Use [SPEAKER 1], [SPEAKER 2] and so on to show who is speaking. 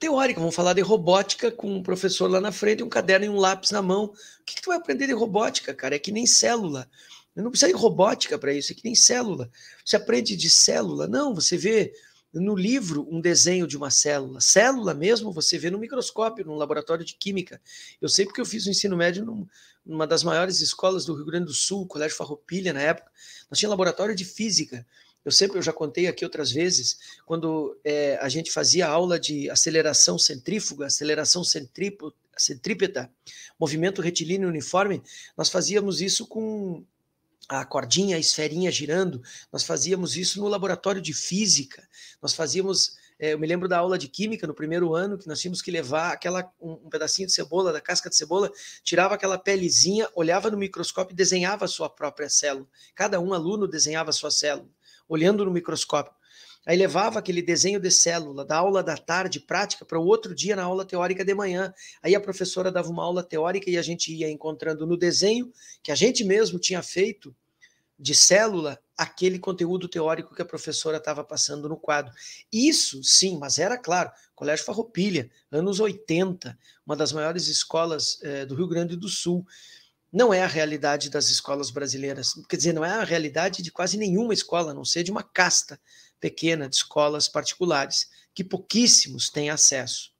[SPEAKER 1] teórica, vamos falar de robótica com um professor lá na frente, um caderno e um lápis na mão. O que, que tu vai aprender de robótica, cara? É que nem célula. Eu não precisa de robótica para isso, é que nem célula. Você aprende de célula? Não, você vê no livro um desenho de uma célula. Célula mesmo você vê no microscópio, num laboratório de química. Eu sei porque eu fiz o ensino médio num, numa das maiores escolas do Rio Grande do Sul, Colégio Farroupilha na época. Nós tínhamos laboratório de física. Eu sempre, eu já contei aqui outras vezes, quando é, a gente fazia aula de aceleração centrífuga, aceleração centrípeta, movimento retilíneo uniforme, nós fazíamos isso com a cordinha, a esferinha girando, nós fazíamos isso no laboratório de física, nós fazíamos é, eu me lembro da aula de química no primeiro ano que nós tínhamos que levar aquela um, pedacinho de cebola da casca de cebola, tirava aquela pelezinha, olhava no microscópio e desenhava a sua própria célula. Cada um aluno desenhava a sua célula olhando no microscópio. Aí levava aquele desenho de célula da aula da tarde prática para o outro dia na aula teórica de manhã. Aí a professora dava uma aula teórica e a gente ia encontrando no desenho que a gente mesmo tinha feito de célula aquele conteúdo teórico que a professora estava passando no quadro. Isso sim, mas era claro, Colégio Farroupilha, anos 80, uma das maiores escolas eh, do Rio Grande do Sul não é a realidade das escolas brasileiras. Quer dizer, não é a realidade de quase nenhuma escola, a não ser de uma casta pequena de escolas particulares, que pouquíssimos têm acesso.